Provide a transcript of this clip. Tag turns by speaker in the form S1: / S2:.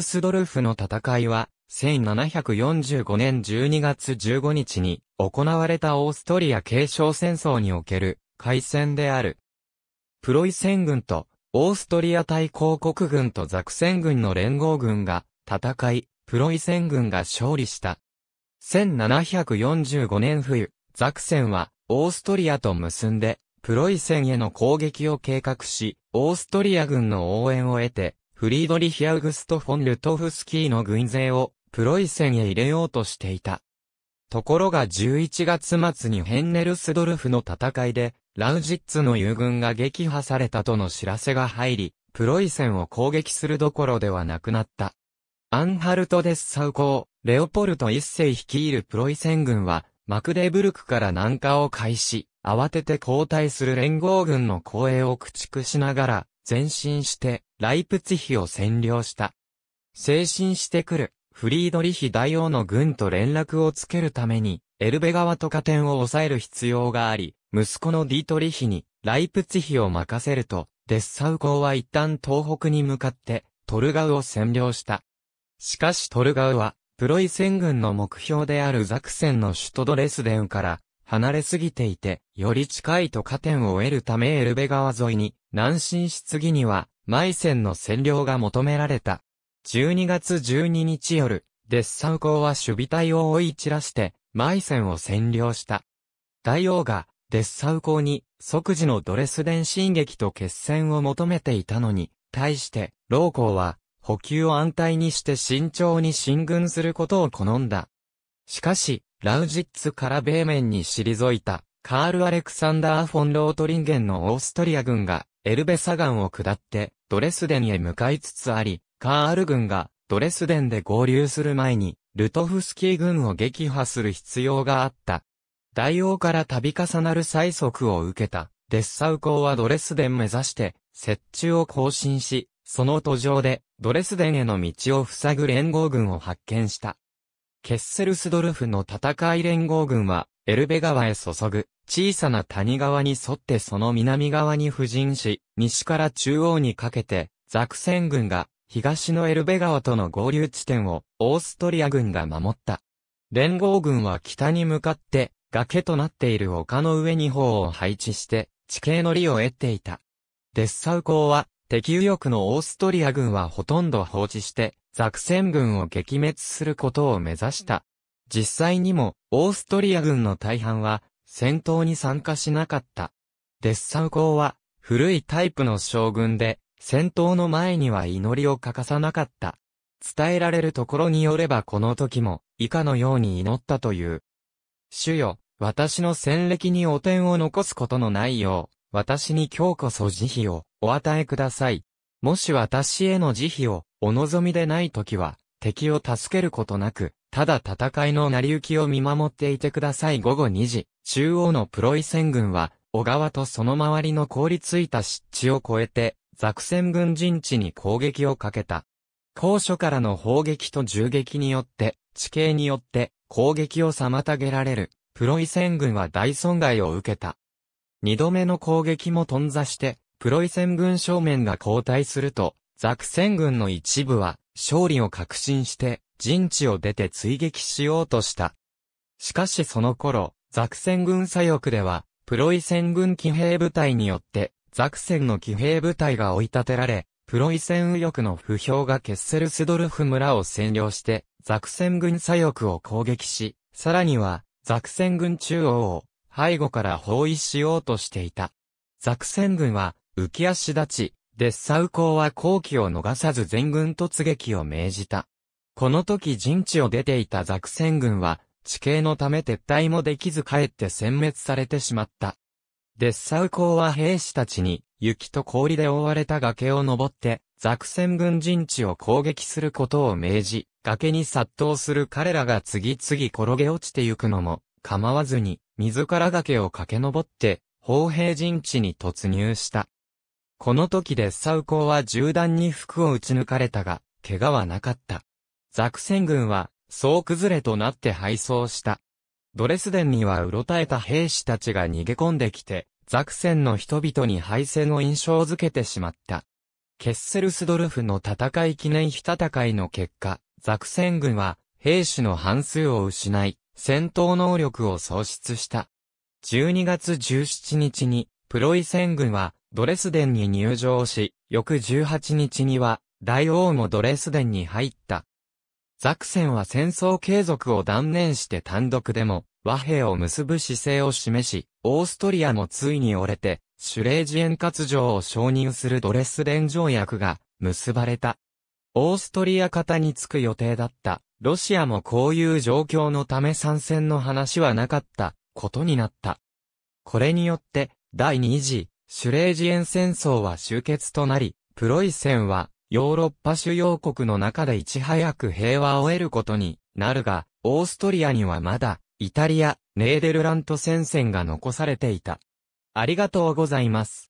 S1: プスドルフの戦いは、1745年12月15日に行われたオーストリア継承戦争における海戦である。プロイセン軍とオーストリア対抗国軍とザクセン軍の連合軍が戦い、プロイセン軍が勝利した。1745年冬、ザクセンはオーストリアと結んで、プロイセンへの攻撃を計画し、オーストリア軍の応援を得て、フリードリヒ・アウグスト・フォン・ルトフスキーの軍勢をプロイセンへ入れようとしていた。ところが11月末にヘンネルスドルフの戦いで、ラウジッツの友軍が撃破されたとの知らせが入り、プロイセンを攻撃するどころではなくなった。アンハルト・デス・サウコー、レオポルト一世率いるプロイセン軍は、マクデブルクから南下を開始、慌てて後退する連合軍の後衛を駆逐しながら、前進して、ライプツヒを占領した。精神してくる、フリードリヒ大王の軍と連絡をつけるために、エルベ川と加点を抑える必要があり、息子のディートリヒに、ライプツヒを任せると、デッサウ公は一旦東北に向かって、トルガウを占領した。しかしトルガウは、プロイセン軍の目標であるザクセンの首都ドレスデンから離れすぎていて、より近いと加点を得るためエルベ川沿いに、南進し、次には、センの占領が求められた。12月12日夜、デッサウ公は守備隊を追い散らして、センを占領した。大王が、デッサウ公に、即時のドレスデン進撃と決戦を求めていたのに、対して、老公は、補給を安泰にして慎重に進軍することを好んだ。しかし、ラウジッツから米面に退いた、カール・アレクサンダー・フォン・ロートリンゲンのオーストリア軍が、エルベサガンを下って、ドレスデンへ向かいつつあり、カール軍が、ドレスデンで合流する前に、ルトフスキー軍を撃破する必要があった。大王から度重なる催促を受けた、デッサウ公はドレスデン目指して、雪中を更新し、その途上で、ドレスデンへの道を塞ぐ連合軍を発見した。ケッセルスドルフの戦い連合軍は、エルベ川へ注ぐ、小さな谷川に沿ってその南側に布陣し、西から中央にかけて、ザクセン軍が、東のエルベ川との合流地点を、オーストリア軍が守った。連合軍は北に向かって、崖となっている丘の上に砲を配置して、地形の利を得ていた。デッサウ港は、敵右翼のオーストリア軍はほとんど放置して、ザクセン軍を撃滅することを目指した。実際にも、オーストリア軍の大半は、戦闘に参加しなかった。デッサウ公は、古いタイプの将軍で、戦闘の前には祈りを欠かさなかった。伝えられるところによればこの時も、以下のように祈ったという。主よ、私の戦歴に汚点を残すことのないよう、私に今日こそ慈悲をお与えください。もし私への慈悲をお望みでない時は、敵を助けることなく、ただ戦いの成り行きを見守っていてください午後2時、中央のプロイセン軍は、小川とその周りの凍りついた湿地を越えて、ザクセン軍陣地に攻撃をかけた。高所からの砲撃と銃撃によって、地形によって攻撃を妨げられる、プロイセン軍は大損害を受けた。二度目の攻撃も頓挫して、プロイセン軍正面が後退すると、ザクセン軍の一部は、勝利を確信して、陣地を出て追撃しようとした。しかしその頃、ザクセン軍左翼では、プロイセン軍騎兵部隊によって、ザクセンの騎兵部隊が追い立てられ、プロイセン右翼の不評がケッセルスドルフ村を占領して、ザクセン軍左翼を攻撃し、さらには、ザクセン軍中央を背後から包囲しようとしていた。ザクセン軍は、浮き足立ち、デッサウ公は後期を逃さず全軍突撃を命じた。この時陣地を出ていたザクセン軍は、地形のため撤退もできず帰って殲滅されてしまった。デッサウ公は兵士たちに、雪と氷で覆われた崖を登って、ザクセン軍陣地を攻撃することを命じ、崖に殺到する彼らが次々転げ落ちてゆくのも、構わずに、自ら崖を駆け上って、砲兵陣地に突入した。この時でサウコーは銃弾に服を撃ち抜かれたが、怪我はなかった。ザクセン軍は、総崩れとなって敗走した。ドレスデンにはうろたえた兵士たちが逃げ込んできて、ザクセンの人々に敗戦を印象づけてしまった。ケッセルスドルフの戦い記念日戦いの結果、ザクセン軍は兵士の半数を失い、戦闘能力を喪失した。12月17日に、プロイセン軍はドレスデンに入場し、翌18日には、大王もドレスデンに入った。ザクセンは戦争継続を断念して単独でも、和平を結ぶ姿勢を示し、オーストリアもついに折れて、シュレージエン活条を承認するドレスデン条約が結ばれた。オーストリア方につく予定だった。ロシアもこういう状況のため参戦の話はなかったことになった。これによって、第二次シュレージエン戦争は終結となり、プロイセンはヨーロッパ主要国の中でいち早く平和を得ることになるが、オーストリアにはまだイタリア、ネーデルラント戦線が残されていた。ありがとうございます。